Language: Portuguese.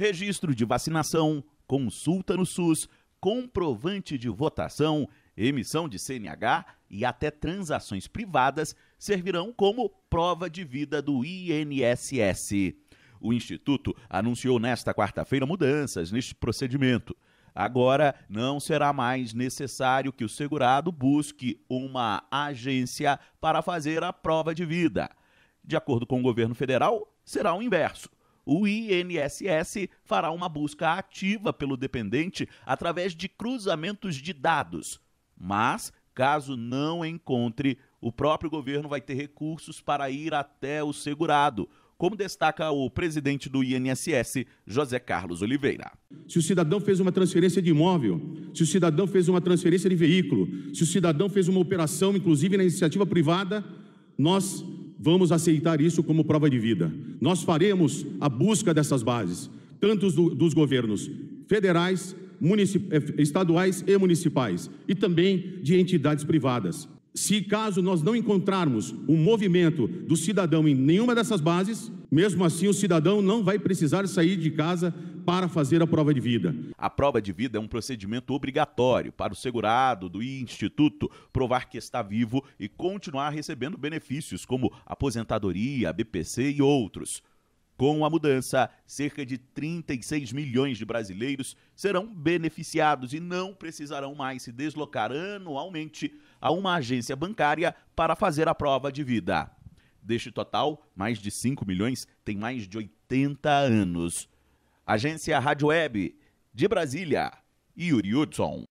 registro de vacinação, consulta no SUS, comprovante de votação, emissão de CNH e até transações privadas servirão como prova de vida do INSS. O Instituto anunciou nesta quarta-feira mudanças neste procedimento. Agora, não será mais necessário que o segurado busque uma agência para fazer a prova de vida. De acordo com o governo federal, será o inverso o INSS fará uma busca ativa pelo dependente através de cruzamentos de dados. Mas, caso não encontre, o próprio governo vai ter recursos para ir até o segurado, como destaca o presidente do INSS, José Carlos Oliveira. Se o cidadão fez uma transferência de imóvel, se o cidadão fez uma transferência de veículo, se o cidadão fez uma operação, inclusive na iniciativa privada, nós vamos aceitar isso como prova de vida. Nós faremos a busca dessas bases, tanto do, dos governos federais, eh, estaduais e municipais, e também de entidades privadas. Se caso nós não encontrarmos um movimento do cidadão em nenhuma dessas bases, mesmo assim o cidadão não vai precisar sair de casa para fazer a prova de vida. A prova de vida é um procedimento obrigatório para o segurado do Instituto provar que está vivo e continuar recebendo benefícios como aposentadoria, BPC e outros. Com a mudança, cerca de 36 milhões de brasileiros serão beneficiados e não precisarão mais se deslocar anualmente a uma agência bancária para fazer a prova de vida. Deste total, mais de 5 milhões têm mais de 80 anos. Agência Rádio Web de Brasília, Yuri Hudson.